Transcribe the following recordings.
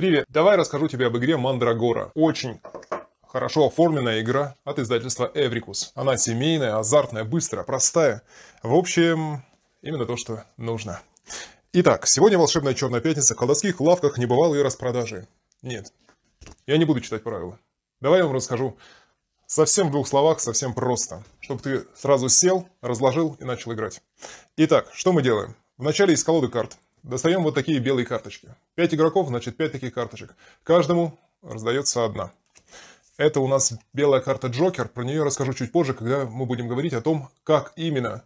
Привет, давай расскажу тебе об игре Мандрагора. Очень хорошо оформленная игра от издательства Эврикус. Она семейная, азартная, быстрая, простая. В общем, именно то, что нужно. Итак, сегодня волшебная черная пятница, в колдовских лавках не небывалые распродажи. Нет, я не буду читать правила. Давай я вам расскажу совсем в двух словах, совсем просто, чтобы ты сразу сел, разложил и начал играть. Итак, что мы делаем? Вначале из колоды карт Достаем вот такие белые карточки. Пять игроков, значит пять таких карточек. Каждому раздается одна. Это у нас белая карта Джокер. Про нее расскажу чуть позже, когда мы будем говорить о том, как именно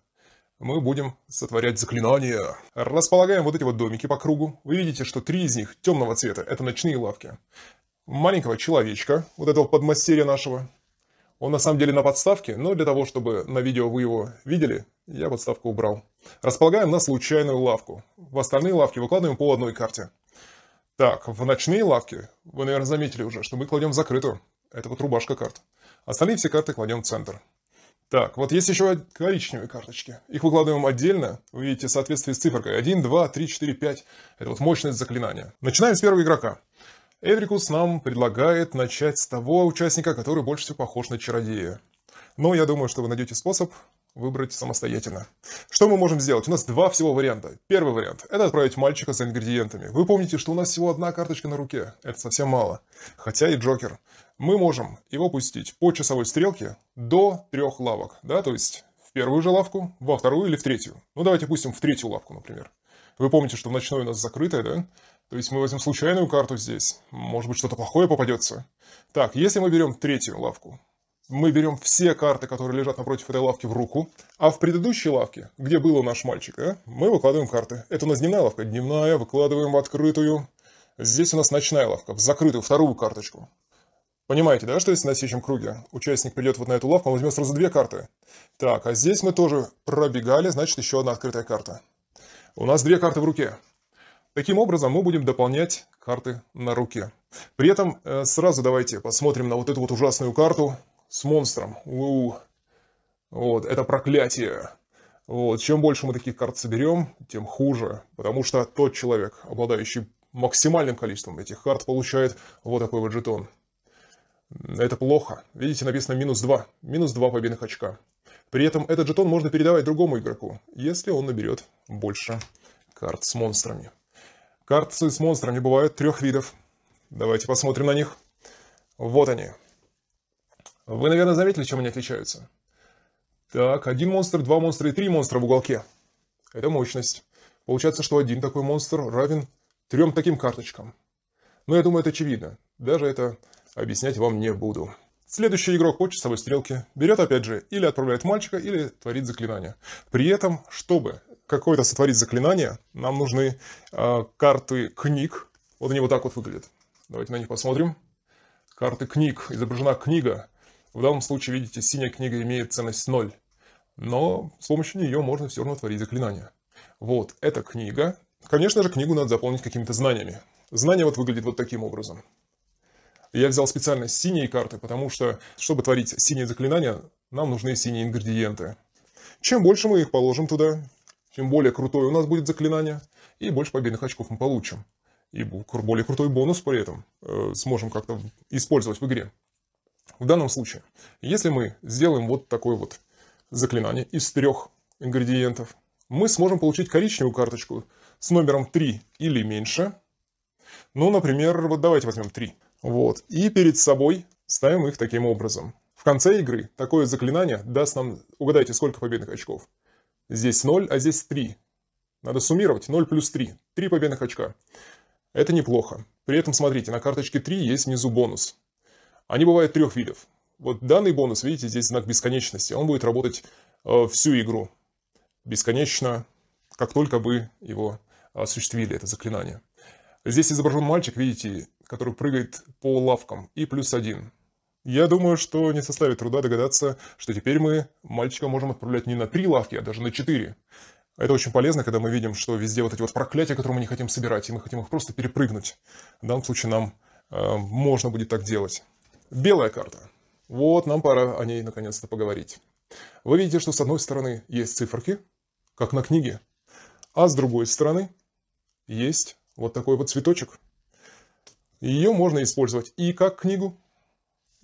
мы будем сотворять заклинания. Располагаем вот эти вот домики по кругу. Вы видите, что три из них темного цвета. Это ночные лавки. Маленького человечка, вот этого подмастерья нашего. Он на самом деле на подставке, но для того, чтобы на видео вы его видели, я подставку убрал. Располагаем на случайную лавку. В остальные лавки выкладываем по одной карте. Так, в ночные лавки, вы, наверное, заметили уже, что мы кладем в закрытую. Это вот рубашка карт. Остальные все карты кладем в центр. Так, вот есть еще коричневые карточки. Их выкладываем отдельно. Вы видите, в соответствии с цифркой. 1, 2, 3, 4, 5. Это вот мощность заклинания. Начинаем с первого игрока. Эврикус нам предлагает начать с того участника, который больше всего похож на чародея. Но я думаю, что вы найдете способ выбрать самостоятельно. Что мы можем сделать? У нас два всего варианта. Первый вариант – это отправить мальчика за ингредиентами. Вы помните, что у нас всего одна карточка на руке. Это совсем мало. Хотя и Джокер. Мы можем его пустить по часовой стрелке до трех лавок. Да, то есть в первую же лавку, во вторую или в третью. Ну, давайте пустим в третью лавку, например. Вы помните, что в ночной у нас закрытая, да? То есть мы возьмем случайную карту здесь. Может быть, что-то плохое попадется. Так, если мы берем третью лавку, мы берем все карты, которые лежат напротив этой лавки в руку, а в предыдущей лавке, где был наш мальчик, а, мы выкладываем карты. Это у нас дневная лавка, дневная, выкладываем в открытую. Здесь у нас ночная лавка, в закрытую, вторую карточку. Понимаете, да, что если на сечем круге участник придет вот на эту лавку, он возьмет сразу две карты. Так, а здесь мы тоже пробегали, значит, еще одна открытая карта. У нас две карты в руке. Таким образом мы будем дополнять карты на руке. При этом э, сразу давайте посмотрим на вот эту вот ужасную карту с монстром. У -у -у. Вот, это проклятие. Вот, чем больше мы таких карт соберем, тем хуже, потому что тот человек, обладающий максимальным количеством этих карт, получает вот такой вот жетон. Это плохо. Видите, написано минус 2. Минус 2 победных очка. При этом этот жетон можно передавать другому игроку, если он наберет больше карт с монстрами. Карцы с монстрами бывают трех видов. Давайте посмотрим на них. Вот они. Вы, наверное, заметили, чем они отличаются. Так, один монстр, два монстра и три монстра в уголке. Это мощность. Получается, что один такой монстр равен трем таким карточкам. Но я думаю, это очевидно. Даже это объяснять вам не буду. Следующий игрок по часовой стрелке берет опять же или отправляет мальчика, или творит заклинание. При этом, чтобы какое-то сотворить заклинание, нам нужны э, карты книг. Вот они вот так вот выглядят. Давайте на них посмотрим. Карты книг. Изображена книга. В данном случае, видите, синяя книга имеет ценность 0. Но с помощью нее можно все равно творить заклинание. Вот, эта книга. Конечно же, книгу надо заполнить какими-то знаниями. Знание вот выглядит вот таким образом. Я взял специально синие карты, потому что, чтобы творить синие заклинания, нам нужны синие ингредиенты. Чем больше мы их положим туда, чем более крутое у нас будет заклинание, и больше победных очков мы получим. И более крутой бонус при этом э, сможем как-то использовать в игре. В данном случае, если мы сделаем вот такое вот заклинание из трех ингредиентов, мы сможем получить коричневую карточку с номером 3 или меньше. Ну, например, вот давайте возьмем 3. Вот. И перед собой ставим их таким образом. В конце игры такое заклинание даст нам, угадайте, сколько победных очков. Здесь 0, а здесь 3. Надо суммировать 0 плюс 3. 3 победных очка. Это неплохо. При этом, смотрите, на карточке 3 есть внизу бонус. Они бывают трех видов. Вот данный бонус, видите, здесь знак бесконечности. Он будет работать э, всю игру. Бесконечно, как только вы его осуществили, это заклинание. Здесь изображен мальчик, видите, который прыгает по лавкам. И плюс один. Я думаю, что не составит труда догадаться, что теперь мы мальчика можем отправлять не на три лавки, а даже на четыре. Это очень полезно, когда мы видим, что везде вот эти вот проклятия, которые мы не хотим собирать, и мы хотим их просто перепрыгнуть. В данном случае нам э, можно будет так делать. Белая карта. Вот нам пора о ней наконец-то поговорить. Вы видите, что с одной стороны есть циферки, как на книге, а с другой стороны есть вот такой вот цветочек. Ее можно использовать и как книгу,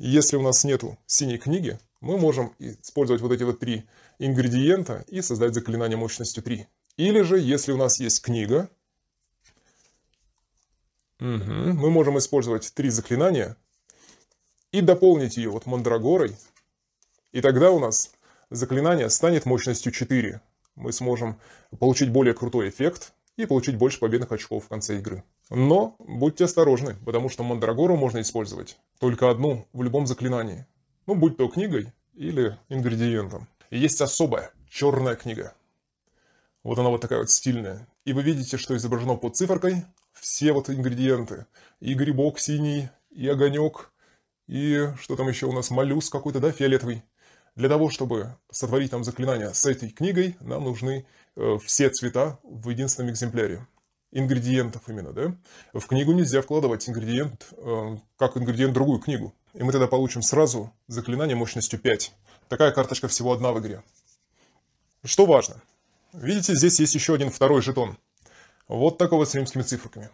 если у нас нет синей книги, мы можем использовать вот эти вот три ингредиента и создать заклинание мощностью 3. Или же, если у нас есть книга, угу, мы можем использовать три заклинания и дополнить ее вот мандрагорой. И тогда у нас заклинание станет мощностью 4. Мы сможем получить более крутой эффект, и получить больше победных очков в конце игры. Но будьте осторожны, потому что Мандрагору можно использовать только одну в любом заклинании. Ну, будь то книгой или ингредиентом. И есть особая черная книга. Вот она вот такая вот стильная. И вы видите, что изображено под циферкой все вот ингредиенты. И грибок синий, и огонек, и что там еще у нас, моллюс какой-то, да, фиолетовый. Для того, чтобы сотворить нам заклинание с этой книгой, нам нужны э, все цвета в единственном экземпляре. Ингредиентов именно, да? В книгу нельзя вкладывать ингредиент, э, как ингредиент другую книгу. И мы тогда получим сразу заклинание мощностью 5. Такая карточка всего одна в игре. Что важно? Видите, здесь есть еще один второй жетон. Вот такого с римскими цифрами.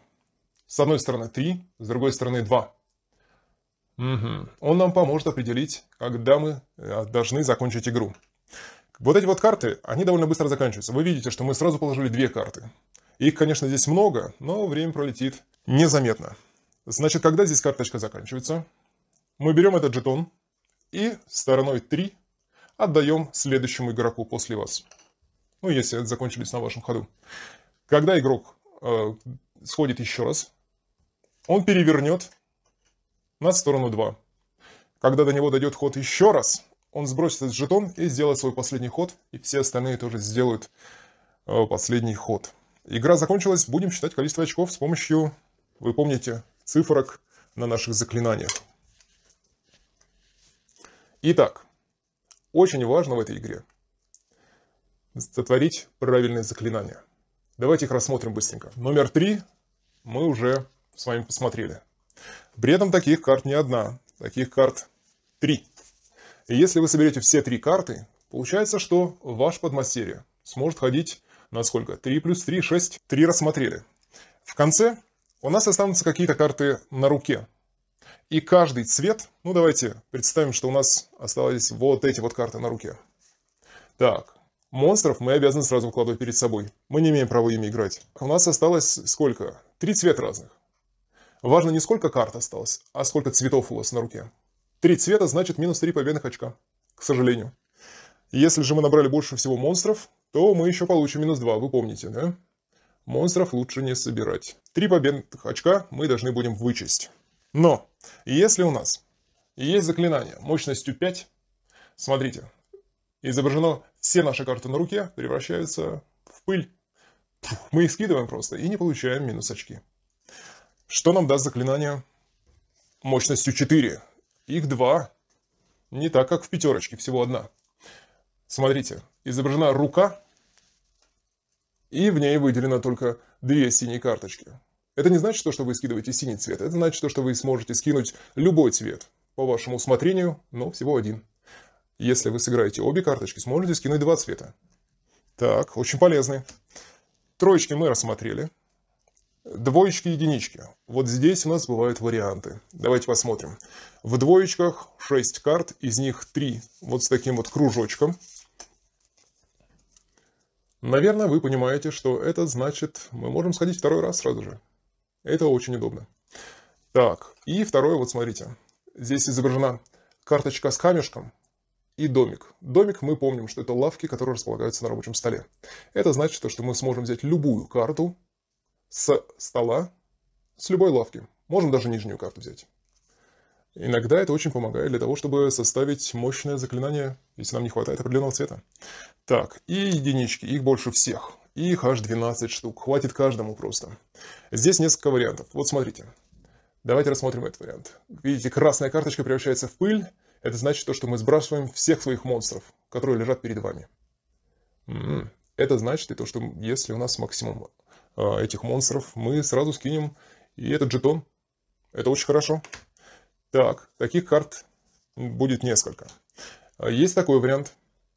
С одной стороны 3, с другой стороны 2. Угу. Он нам поможет определить, когда мы э, должны закончить игру. Вот эти вот карты, они довольно быстро заканчиваются. Вы видите, что мы сразу положили две карты. Их, конечно, здесь много, но время пролетит незаметно. Значит, когда здесь карточка заканчивается, мы берем этот жетон и стороной 3 отдаем следующему игроку после вас. Ну, если закончились на вашем ходу. Когда игрок э, сходит еще раз, он перевернет над сторону 2. Когда до него дойдет ход еще раз, он сбросит этот жетон и сделает свой последний ход, и все остальные тоже сделают э, последний ход. Игра закончилась, будем считать количество очков с помощью, вы помните, цифрок на наших заклинаниях. Итак, очень важно в этой игре сотворить правильные заклинания. Давайте их рассмотрим быстренько. Номер три мы уже с вами посмотрели. При этом таких карт не одна, таких карт три. И если вы соберете все три карты, получается, что ваш подмастерье сможет ходить на сколько? 3 плюс 3, 6. 3 рассмотрели. В конце у нас останутся какие-то карты на руке. И каждый цвет, ну давайте представим, что у нас остались вот эти вот карты на руке. Так, монстров мы обязаны сразу выкладывать перед собой. Мы не имеем права ими играть. У нас осталось сколько? Три цвета разных. Важно не сколько карт осталось, а сколько цветов у вас на руке. Три цвета значит минус три победных очка. К сожалению. Если же мы набрали больше всего монстров, то мы еще получим минус два. вы помните, да? Монстров лучше не собирать. Три победных очка мы должны будем вычесть. Но, если у нас есть заклинание мощностью 5, смотрите, изображено все наши карты на руке превращаются в пыль. Мы их скидываем просто и не получаем минус очки. Что нам даст заклинание мощностью 4? Их два, не так, как в пятерочке, всего одна. Смотрите, изображена рука, и в ней выделено только две синие карточки. Это не значит то, что вы скидываете синий цвет. Это значит то, что вы сможете скинуть любой цвет по вашему усмотрению, но всего один. Если вы сыграете обе карточки, сможете скинуть два цвета. Так, очень полезные. Троечки мы рассмотрели. Двоечки, единички. Вот здесь у нас бывают варианты. Давайте посмотрим. В двоечках 6 карт, из них 3 вот с таким вот кружочком. Наверное, вы понимаете, что это значит, мы можем сходить второй раз сразу же. Это очень удобно. Так, и второе, вот смотрите. Здесь изображена карточка с камешком и домик. Домик, мы помним, что это лавки, которые располагаются на рабочем столе. Это значит, что мы сможем взять любую карту, с стола, с любой лавки. Можем даже нижнюю карту взять. Иногда это очень помогает для того, чтобы составить мощное заклинание, если нам не хватает определенного цвета. Так, и единички, их больше всех. Их аж 12 штук, хватит каждому просто. Здесь несколько вариантов. Вот смотрите. Давайте рассмотрим этот вариант. Видите, красная карточка превращается в пыль. Это значит то, что мы сбрасываем всех своих монстров, которые лежат перед вами. М-м. Это значит и то, что если у нас максимум Э, этих монстров, мы сразу скинем и этот жетон. Это очень хорошо. Так, таких карт будет несколько. Э, есть такой вариант.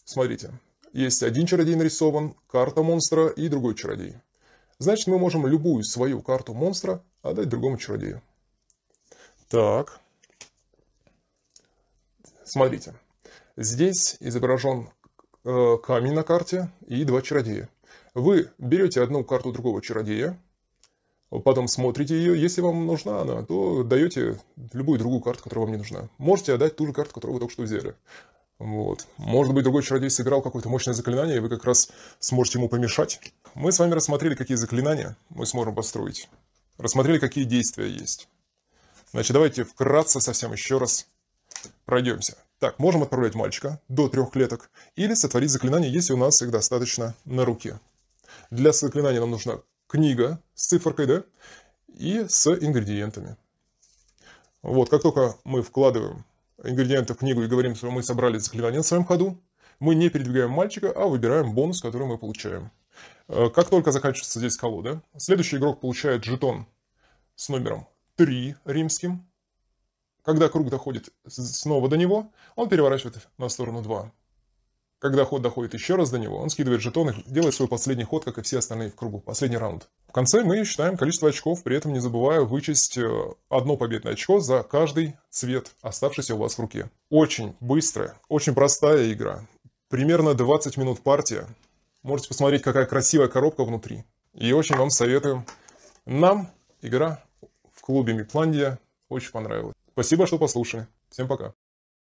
Смотрите, есть один чародей нарисован, карта монстра и другой чародей. Значит, мы можем любую свою карту монстра отдать другому чародею. Так. Смотрите. Здесь изображен э, камень на карте и два чародея. Вы берете одну карту другого чародея, потом смотрите ее. Если вам нужна она, то даете любую другую карту, которая вам не нужна. Можете отдать ту же карту, которую вы только что взяли. Вот. Может быть, другой чародей сыграл какое-то мощное заклинание, и вы как раз сможете ему помешать. Мы с вами рассмотрели, какие заклинания мы сможем построить. Рассмотрели, какие действия есть. Значит, давайте вкратце совсем еще раз пройдемся. Так, можем отправлять мальчика до трех клеток или сотворить заклинание, если у нас их достаточно на руке. Для заклинания нам нужна книга с цифркой да, и с ингредиентами. Вот, как только мы вкладываем ингредиенты в книгу и говорим, что мы собрали заклинание на своем ходу, мы не передвигаем мальчика, а выбираем бонус, который мы получаем. Э, как только заканчивается здесь колода, следующий игрок получает жетон с номером 3 римским. Когда круг доходит снова до него, он переворачивает на сторону 2. Когда ход доходит еще раз до него, он скидывает жетон и делает свой последний ход, как и все остальные в кругу, последний раунд. В конце мы считаем количество очков, при этом не забывая вычесть э, одно победное очко за каждый цвет, оставшийся у вас в руке. Очень быстрая, очень простая игра. Примерно 20 минут партия. Можете посмотреть, какая красивая коробка внутри. И очень вам советую. Нам игра в клубе Мипландия очень понравилась. Спасибо, что послушали. Всем пока.